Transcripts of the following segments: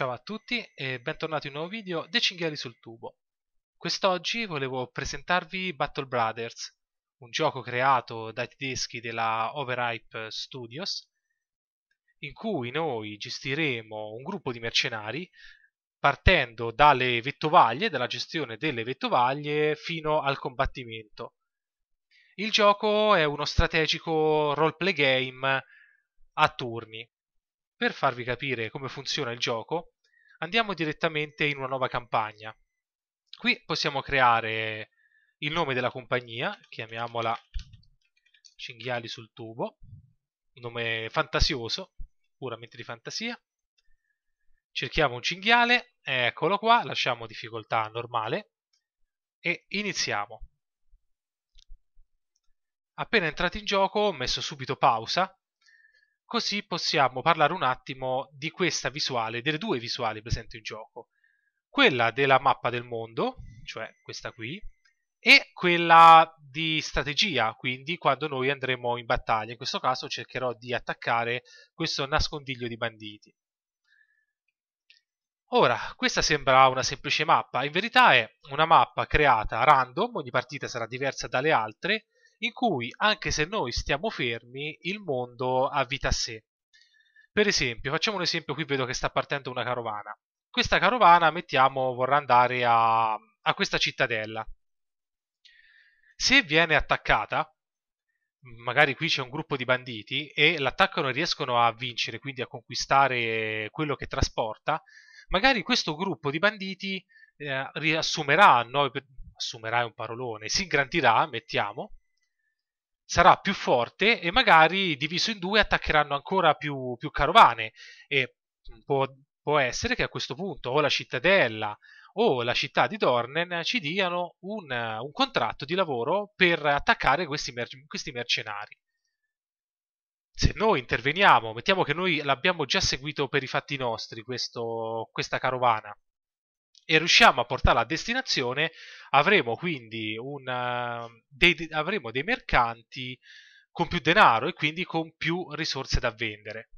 Ciao a tutti e bentornati in un nuovo video dei Cinghiali sul Tubo. Quest'oggi volevo presentarvi Battle Brothers, un gioco creato dai tedeschi della Overhype Studios, in cui noi gestiremo un gruppo di mercenari partendo dalle vettovaglie, dalla gestione delle vettovaglie, fino al combattimento. Il gioco è uno strategico roleplay game a turni per farvi capire come funziona il gioco, andiamo direttamente in una nuova campagna. Qui possiamo creare il nome della compagnia, chiamiamola Cinghiali sul tubo, un nome fantasioso, puramente di fantasia. Cerchiamo un cinghiale, eccolo qua, lasciamo difficoltà normale e iniziamo. Appena entrati in gioco ho messo subito pausa Così possiamo parlare un attimo di questa visuale, delle due visuali presenti in gioco. Quella della mappa del mondo, cioè questa qui, e quella di strategia, quindi quando noi andremo in battaglia. In questo caso cercherò di attaccare questo nascondiglio di banditi. Ora, questa sembra una semplice mappa, in verità è una mappa creata a random, ogni partita sarà diversa dalle altre, in cui anche se noi stiamo fermi, il mondo ha vita a sé. Per esempio, facciamo un esempio, qui vedo che sta partendo una carovana. Questa carovana, mettiamo, vorrà andare a, a questa cittadella. Se viene attaccata, magari qui c'è un gruppo di banditi e l'attaccano e riescono a vincere, quindi a conquistare quello che trasporta, magari questo gruppo di banditi eh, riassumerà, no, assumerà un parolone, si ingrandirà, mettiamo, sarà più forte e magari diviso in due attaccheranno ancora più, più carovane e può, può essere che a questo punto o la cittadella o la città di Dornen ci diano un, un contratto di lavoro per attaccare questi, merc- questi, mercenari. Se noi interveniamo, mettiamo che noi l'abbiamo già seguito per i fatti nostri, questo, questa carovana, e riusciamo a portarla a destinazione, avremo quindi una, ehm, dei, avremo dei mercanti con più denaro e quindi con più risorse da vendere.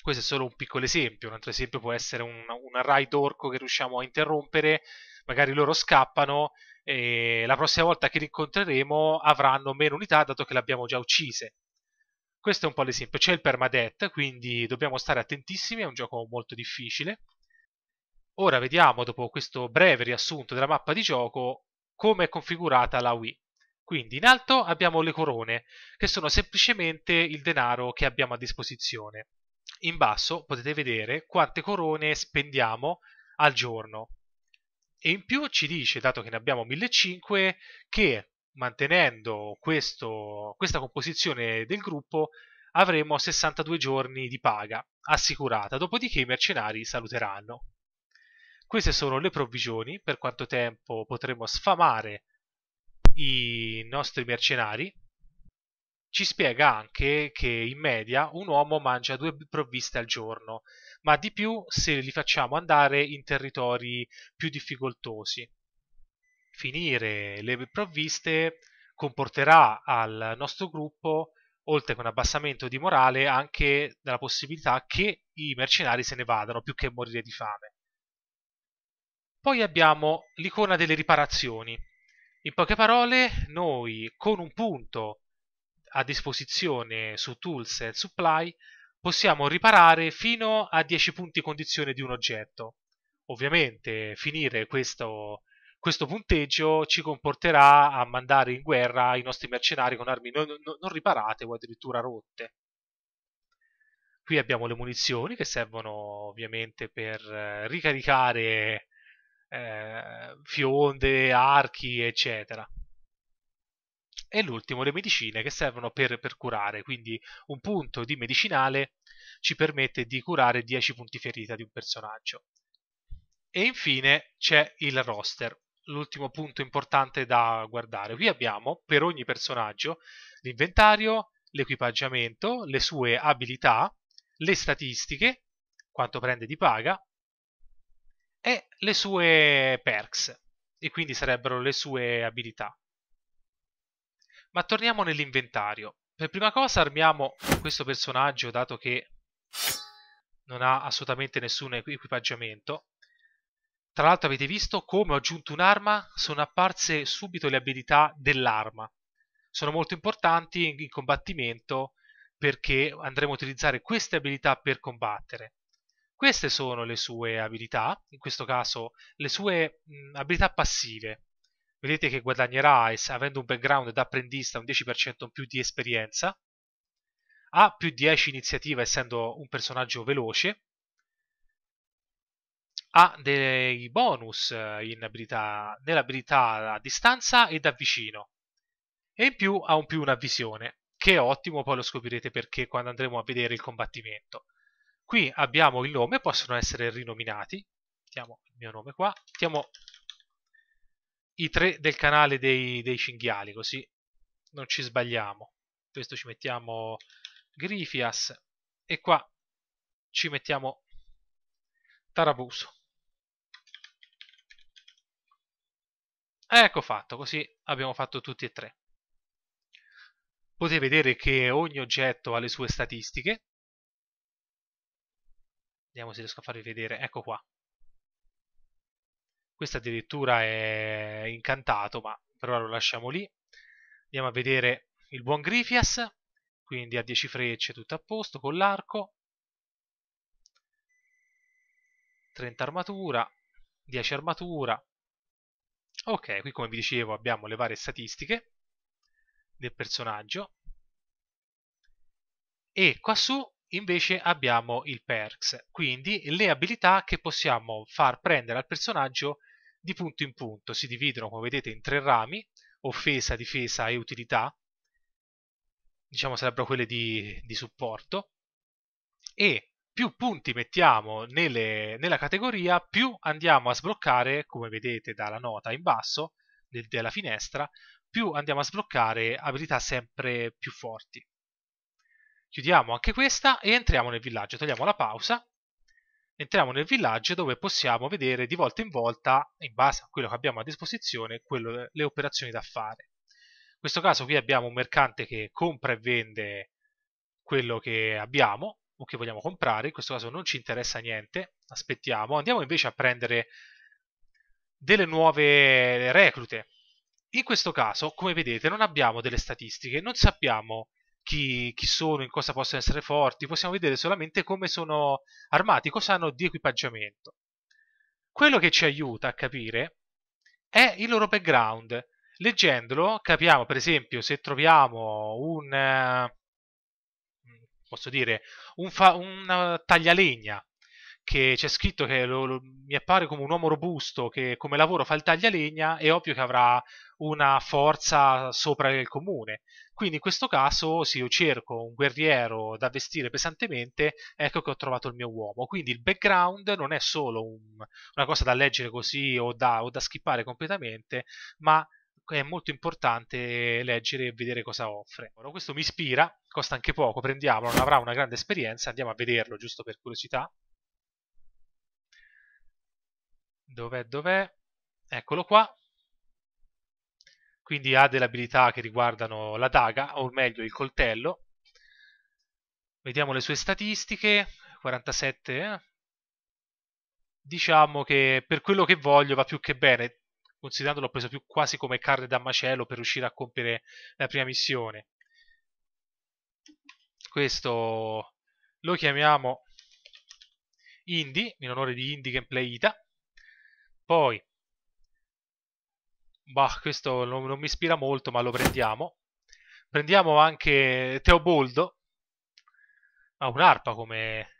Questo è solo un piccolo esempio, un altro esempio può essere un, un raid orco che riusciamo a interrompere, magari loro scappano e la prossima volta che li incontreremo avranno meno unità dato che le abbiamo già uccise. Questo è un po' l'esempio. C'è il permadeath, quindi dobbiamo stare attentissimi, è un gioco molto difficile, Ora vediamo, dopo questo breve riassunto della mappa di gioco, come è configurata la Wii. Quindi in alto abbiamo le corone, che sono semplicemente il denaro che abbiamo a disposizione. In basso potete vedere quante corone spendiamo al giorno. E in più ci dice, dato che ne abbiamo 1500, che mantenendo questo, questa composizione del gruppo avremo 62 giorni di paga assicurata, dopodiché i mercenari saluteranno. Queste sono le provvigioni, per quanto tempo potremo sfamare i nostri mercenari. Ci spiega anche che in media un uomo mangia due provviste al giorno, ma di più se li facciamo andare in territori più difficoltosi. Finire le provviste comporterà al nostro gruppo, oltre che un abbassamento di morale, anche la possibilità che i mercenari se ne vadano più che morire di fame. Poi abbiamo l'icona delle riparazioni. In poche parole, noi con un punto a disposizione su Tools e Supply possiamo riparare fino a 10 punti condizione di un oggetto. Ovviamente finire questo, questo punteggio ci comporterà a mandare in guerra i nostri mercenari con armi non, non, riparate o addirittura rotte. Qui abbiamo le munizioni che servono ovviamente per eh, ricaricare eh, fionde, archi, eccetera. E l'ultimo, le medicine che servono per, per curare, quindi un punto di medicinale ci permette di curare 10 punti ferita di un personaggio. E infine c'è il roster, l'ultimo punto importante da guardare. Qui abbiamo per ogni personaggio l'inventario, l'equipaggiamento, le sue abilità, le statistiche, quanto prende di paga, e le sue perks, e quindi sarebbero le sue abilità. Ma torniamo nell'inventario. Per prima cosa armiamo questo personaggio, dato che non ha assolutamente nessun equipaggiamento. Tra l'altro avete visto come ho aggiunto un'arma, sono apparse subito le abilità dell'arma. Sono molto importanti in combattimento perché andremo a utilizzare queste abilità per combattere. Queste sono le sue abilità, in questo caso le sue mh, mm, abilità passive. Vedete che guadagnerà, avendo un background da apprendista, un 10% in più di esperienza. Ha più 10 iniziativa essendo un personaggio veloce. Ha dei bonus abilità, nell'abilità a distanza e da vicino. E in più ha un più una visione, che è ottimo, poi lo scoprirete perché quando andremo a vedere il combattimento. Qui abbiamo il nome, possono essere rinominati. Mettiamo il mio nome qua. Mettiamo i tre del canale dei, dei cinghiali, così non ci sbagliamo. Questo ci mettiamo Grifias e qua ci mettiamo Tarabuso. Ecco fatto, così abbiamo fatto tutti e tre. Potete vedere che ogni oggetto ha le sue statistiche, vediamo se riesco a farvi vedere, ecco qua. Questo addirittura è incantato, ma per ora lo lasciamo lì. Andiamo a vedere il buon Grifias, quindi ha 10 frecce tutto a posto, con l'arco. 30 armatura, 10 armatura. Ok, qui come vi dicevo abbiamo le varie statistiche del personaggio. E qua su invece abbiamo il perks, quindi le abilità che possiamo far prendere al personaggio di punto in punto. Si dividono, come vedete, in tre rami, offesa, difesa e utilità, diciamo sarebbero quelle di, di supporto, e più punti mettiamo nelle, nella categoria, più andiamo a sbloccare, come vedete dalla nota in basso del, della finestra, più andiamo a sbloccare abilità sempre più forti. Chiudiamo anche questa e entriamo nel villaggio. Togliamo la pausa. Entriamo nel villaggio dove possiamo vedere di volta in volta, in base a quello che abbiamo a disposizione, quello, le operazioni da fare. In questo caso qui abbiamo un mercante che compra e vende quello che abbiamo o che vogliamo comprare. In questo caso non ci interessa niente, aspettiamo. Andiamo invece a prendere delle nuove reclute. In questo caso, come vedete, non abbiamo delle statistiche, non sappiamo chi, chi, sono, in cosa possono essere forti, possiamo vedere solamente come sono armati, cosa hanno di equipaggiamento. Quello che ci aiuta a capire è il loro background. Leggendolo capiamo, per esempio, se troviamo un, eh, posso dire, un, fa, un taglialegna che c'è scritto che lo, lo, mi appare come un uomo robusto che come lavoro fa il taglialegna, è ovvio che avrà una forza sopra il comune. Quindi in questo caso, se io cerco un guerriero da vestire pesantemente, ecco che ho trovato il mio uomo. Quindi il background non è solo un, una cosa da leggere così o da, o da skippare completamente, ma è molto importante leggere e vedere cosa offre. Questo mi ispira, costa anche poco, prendiamolo, non avrà una grande esperienza, andiamo a vederlo giusto per curiosità. Dov'è, dov'è? Eccolo qua. Quindi ha delle abilità che riguardano la daga, o meglio il coltello. Vediamo le sue statistiche. 47. Eh? Diciamo che per quello che voglio va più che bene. Considerando l'ho preso più quasi come carne da macello per riuscire a compiere la prima missione. Questo lo chiamiamo Indy, in onore di Indy Gameplay Ita. Poi, bah, questo non, non mi ispira molto, ma lo prendiamo. Prendiamo anche Teoboldo. Ha un'arpa come...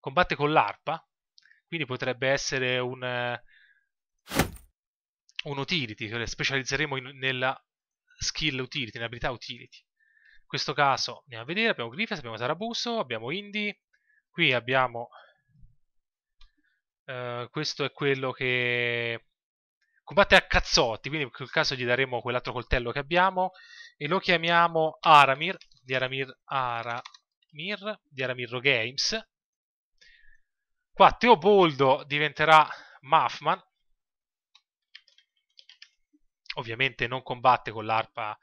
Combatte con l'arpa. Quindi potrebbe essere un... Un utility, che specializzeremo in, nella skill utility, nell'abilità utility. In questo caso andiamo a vedere, abbiamo Griffiths, abbiamo Sarabuso, abbiamo Indy, qui abbiamo Ehm, questo è quello che combatte a cazzotti, quindi in quel caso gli daremo quell'altro coltello che abbiamo e lo chiamiamo Aramir di Aramir Aramir di Aramirro Games. Qua Teoboldo diventerà Muffman Ovviamente non combatte con l'arpa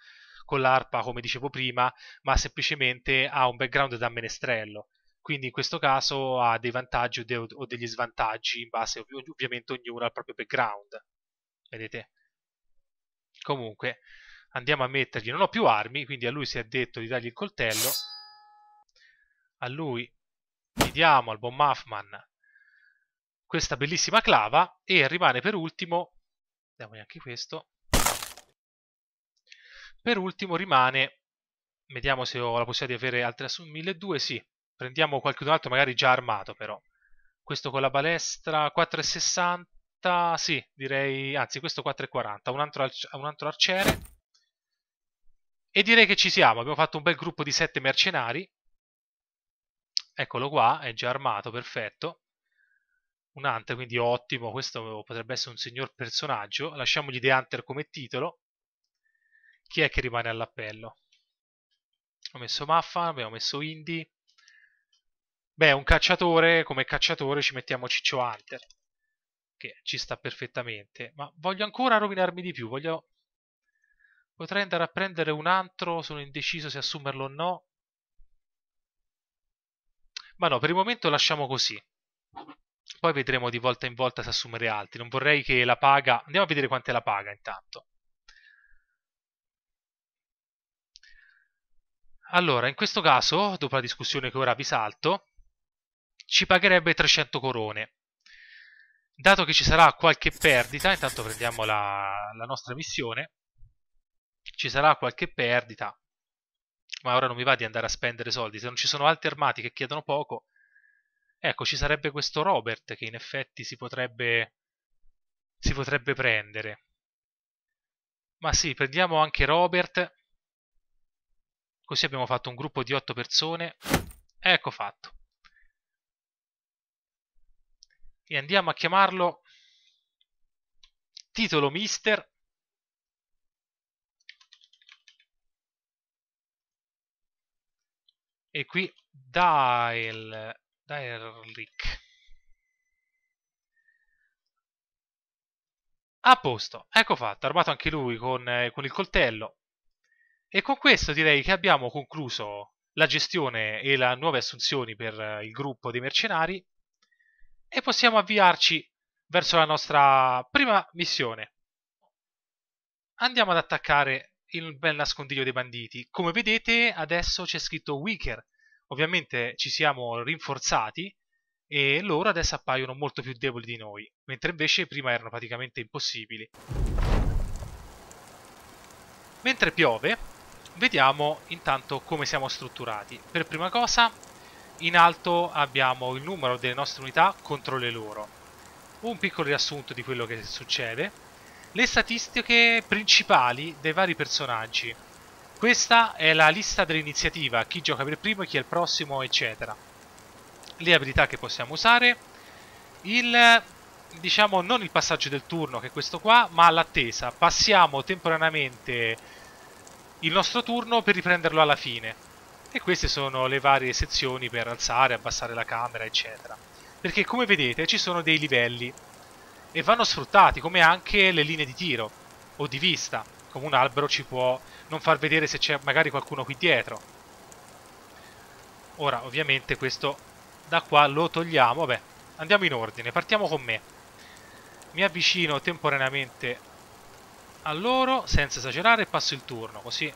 come dicevo prima, ma semplicemente ha un background da menestrello quindi in questo caso ha dei vantaggi o, de- o degli svantaggi in base ov- ovviamente ognuno al proprio background vedete comunque andiamo a mettergli non ho più armi quindi a lui si è detto di dargli il coltello a lui gli diamo al buon Muffman questa bellissima clava e rimane per ultimo diamogli anche questo per ultimo rimane vediamo se ho la possibilità di avere altre su 1200 sì Prendiamo qualcun altro, magari già armato però. Questo con la balestra 4,60. Sì, direi. Anzi, questo 4,40. Un, altro, un altro arciere. E direi che ci siamo. Abbiamo fatto un bel gruppo di 7 mercenari. Eccolo qua, è già armato, perfetto. Un Hunter, quindi ottimo. Questo potrebbe essere un signor personaggio. Lasciamogli The Hunter come titolo. Chi è che rimane all'appello? Ho messo Maffa, abbiamo messo Indy. Beh, un cacciatore, come cacciatore ci mettiamo Ciccio Hunter, che ci sta perfettamente. Ma voglio ancora rovinarmi di più, voglio... Potrei andare a prendere un altro, sono indeciso se assumerlo o no. Ma no, per il momento lasciamo così. Poi vedremo di volta in volta se assumere altri. Non vorrei che la paga... Andiamo a vedere quant'è la paga intanto. Allora, in questo caso, dopo la discussione che ora vi salto, ci pagherebbe 300 corone. Dato che ci sarà qualche perdita, intanto prendiamo la, la nostra missione, ci sarà qualche perdita, ma ora non mi va di andare a spendere soldi, se non ci sono altri armati che chiedono poco, ecco ci sarebbe questo Robert che in effetti si potrebbe, si potrebbe prendere. Ma sì, prendiamo anche Robert, così abbiamo fatto un gruppo di 8 persone, ecco fatto. e andiamo a chiamarlo titolo mister e qui dial, dial link. A posto, ecco fatto, armato anche lui con, eh, con il coltello. E con questo direi che abbiamo concluso la gestione e le nuove assunzioni per eh, il gruppo dei mercenari e possiamo avviarci verso la nostra prima missione. Andiamo ad attaccare il bel nascondiglio dei banditi. Come vedete adesso c'è scritto Weaker. Ovviamente ci siamo rinforzati e loro adesso appaiono molto più deboli di noi, mentre invece prima erano praticamente impossibili. Mentre piove, vediamo intanto come siamo strutturati. Per prima cosa in alto abbiamo il numero delle nostre unità contro le loro. Un piccolo riassunto di quello che succede. Le statistiche principali dei vari personaggi. Questa è la lista dell'iniziativa, chi gioca per primo, chi è il prossimo, eccetera. Le abilità che possiamo usare. Il, diciamo, non il passaggio del turno, che è questo qua, ma l'attesa. Passiamo temporaneamente il nostro turno per riprenderlo alla fine e queste sono le varie sezioni per alzare, abbassare la camera eccetera perché come vedete ci sono dei livelli e vanno sfruttati come anche le linee di tiro o di vista come un albero ci può non far vedere se c'è magari qualcuno qui dietro ora ovviamente questo da qua lo togliamo vabbè andiamo in ordine partiamo con me mi avvicino temporaneamente a loro senza esagerare e passo il turno così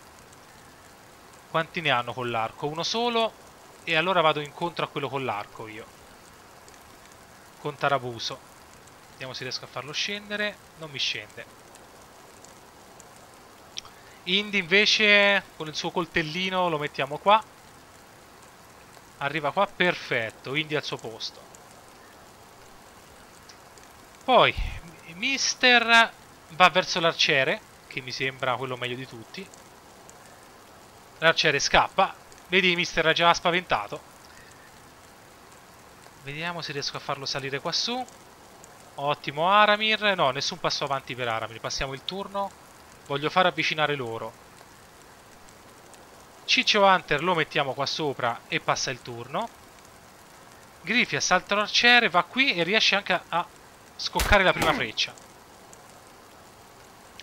quanti ne hanno con l'arco? Uno solo. E allora vado incontro a quello con l'arco io. Con Tarabuso. Vediamo se riesco a farlo scendere. Non mi scende. Indy invece con il suo coltellino lo mettiamo qua. Arriva qua, perfetto. Indy al suo posto. Poi, Mister va verso l'arciere, che mi sembra quello meglio di tutti. L'arciere scappa. Vedi, mister, era già spaventato. Vediamo se riesco a farlo salire quassù. Ottimo Aramir. No, nessun passo avanti per Aramir. Passiamo il turno. Voglio far avvicinare loro. Ciccio Hunter lo mettiamo qua sopra e passa il turno. Griffia salta l'arciere, va qui e riesce anche a, a scoccare la prima freccia.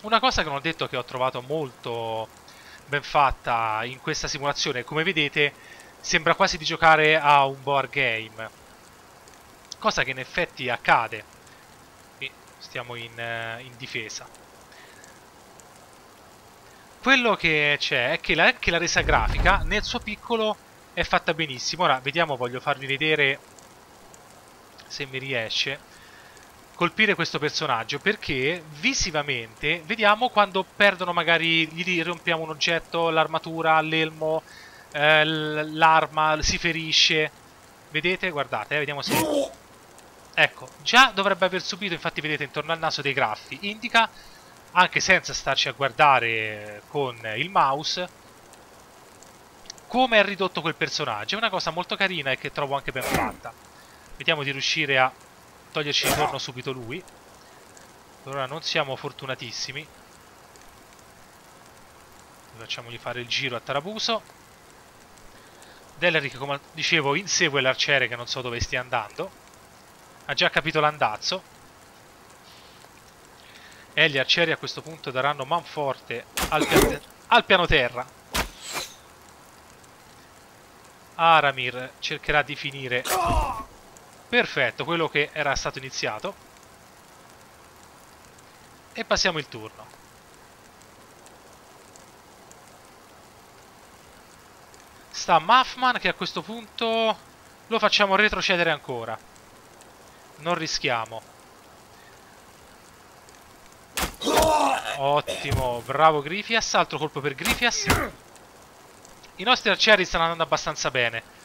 Una cosa che non ho detto che ho trovato molto ben fatta in questa simulazione. Come vedete sembra quasi di giocare a un board game, cosa che in effetti accade. Qui stiamo in, eh, in difesa. Quello che c'è è che la, che la resa grafica nel suo piccolo è fatta benissimo. Ora vediamo, voglio farvi vedere se mi riesce colpire questo personaggio perché visivamente vediamo quando perdono magari gli rompiamo un oggetto, l'armatura, l'elmo, eh, l'arma, si ferisce. Vedete? Guardate, eh, vediamo se... Ecco, già dovrebbe aver subito, infatti vedete intorno al naso dei graffi, indica, anche senza starci a guardare con il mouse, come è ridotto quel personaggio. È una cosa molto carina e che trovo anche ben fatta. Vediamo di riuscire a toglierci di torno subito lui. Allora non siamo fortunatissimi. Facciamogli fare il giro a Tarabuso. Dellery come dicevo insegue l'arciere che non so dove stia andando. Ha già capito l'andazzo. E gli arcieri a questo punto daranno manforte al, pian al piano terra. Aramir cercherà di finire Perfetto, quello che era stato iniziato. E passiamo il turno. Sta Muffman che a questo punto lo facciamo retrocedere ancora. Non rischiamo. Ottimo, bravo Grifias. Altro colpo per Grifias. I nostri arcieri stanno andando abbastanza bene.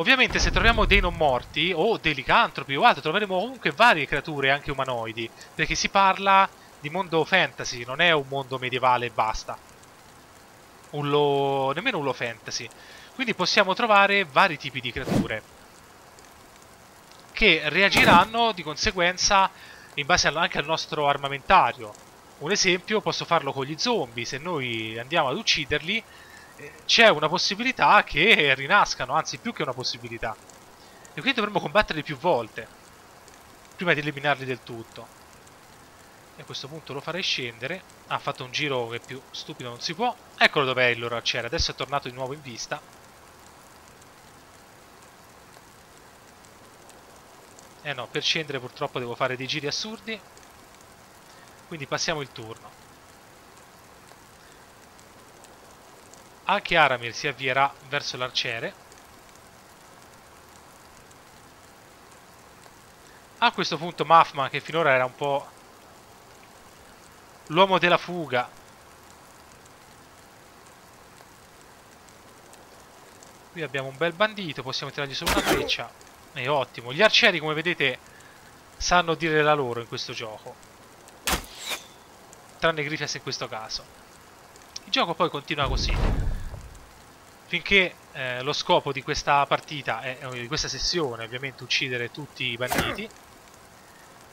Ovviamente se troviamo dei non morti o dei licantropi o altro, troveremo comunque varie creature, anche umanoidi, perché si parla di mondo fantasy, non è un mondo medievale e basta. Un lo... nemmeno un lo fantasy. Quindi possiamo trovare vari tipi di creature che reagiranno di conseguenza in base anche al nostro armamentario. Un esempio posso farlo con gli zombie, se noi andiamo ad ucciderli c'è una possibilità che rinascano, anzi più che una possibilità. E quindi dovremmo combatterli più volte, prima di eliminarli del tutto. E a questo punto lo farei scendere. Ha ah, fatto un giro che più stupido non si può. Eccolo dov'è il loro arciere, adesso è tornato di nuovo in vista. Eh no, per scendere purtroppo devo fare dei giri assurdi. Quindi passiamo il turno. Anche Aramir si avvierà verso l'arciere. A questo punto Mafma, che finora era un po' l'uomo della fuga, Qui abbiamo un bel bandito, possiamo tirargli solo una freccia. È ottimo. Gli arcieri, come vedete, sanno dire la loro in questo gioco. Tranne Griffiths in questo caso. Il gioco poi continua così finché eh, lo scopo di questa partita, è, eh, di questa sessione, ovviamente uccidere tutti i banditi,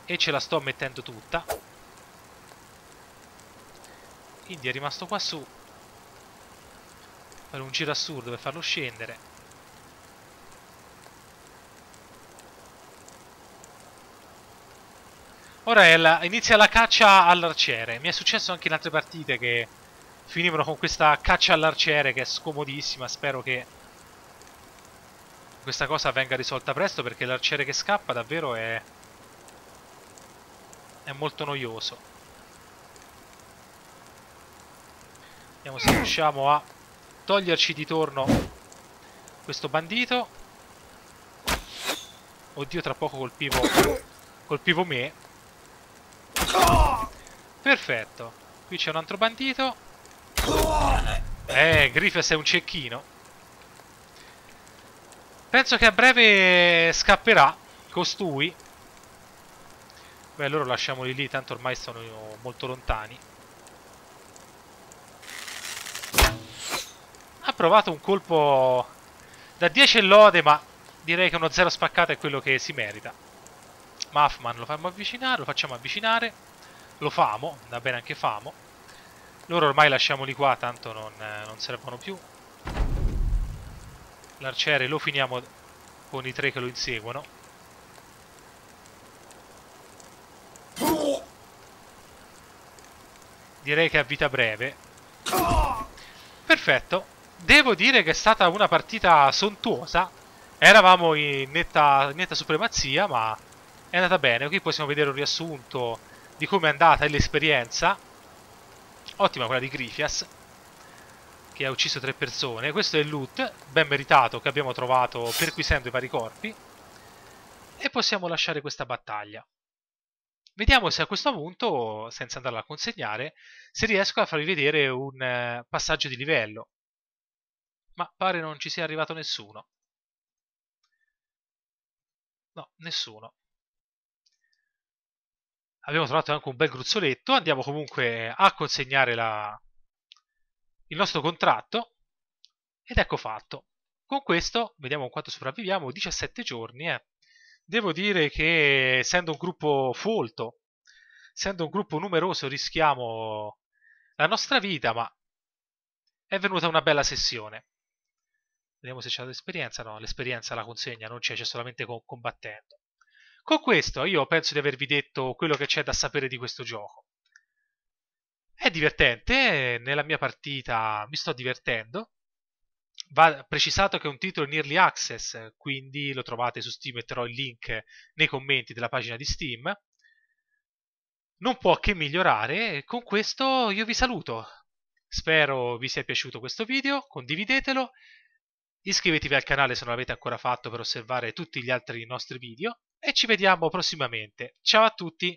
e ce la sto mettendo tutta. Quindi è rimasto qua su, fare un giro assurdo per farlo scendere. Ora la, inizia la caccia all'arciere. Mi è successo anche in altre partite che finivano con questa caccia all'arciere che è scomodissima, spero che questa cosa venga risolta presto perché l'arciere che scappa davvero è... è molto noioso. Vediamo se riusciamo a toglierci di torno questo bandito. Oddio, tra poco colpivo, colpivo me. Perfetto. Qui c'è un altro bandito. Eh, Griffith è un cecchino. Penso che a breve scapperà costui. Beh, loro lasciamoli lì, tanto ormai sono molto lontani. Ha provato un colpo da 10 lode, ma direi che uno 0 spaccato è quello che si merita. Muffman lo facciamo avvicinare, lo facciamo avvicinare. Lo famo, va bene anche famo. Loro ormai lasciamoli qua, tanto non, eh, non servono più. L'arciere lo finiamo con i tre che lo inseguono. Direi che ha vita breve. Perfetto. Devo dire che è stata una partita sontuosa. Eravamo in netta, in netta supremazia, ma è andata bene. Qui possiamo vedere un riassunto di come è andata l'esperienza Ottima quella di Grifias, che ha ucciso tre persone. Questo è il loot, ben meritato, che abbiamo trovato perquisendo i vari corpi. E possiamo lasciare questa battaglia. Vediamo se a questo punto, senza andarla a consegnare, se riesco a farvi vedere un eh, passaggio di livello. Ma pare non ci sia arrivato nessuno. No, nessuno abbiamo trovato anche un bel gruzzoletto. Andiamo comunque a consegnare la... il nostro contratto. Ed ecco fatto. Con questo, vediamo quanto sopravviviamo, 17 giorni. Eh. Devo dire che essendo un gruppo folto, essendo un gruppo numeroso, rischiamo la nostra vita, ma è venuta una bella sessione. Vediamo se c'è l'esperienza. No, l'esperienza la consegna, non c'è, c'è solamente combattendo. Con questo io penso di avervi detto quello che c'è da sapere di questo gioco. È divertente, nella mia partita mi sto divertendo. Va precisato che è un titolo in early access, quindi lo trovate su Steam, e terrò il link nei commenti della pagina di Steam. Non può che migliorare, con questo io vi saluto. Spero vi sia piaciuto questo video, condividetelo Iscrivetevi al canale se non l'avete ancora fatto per osservare tutti gli altri nostri video e ci vediamo prossimamente. Ciao a tutti!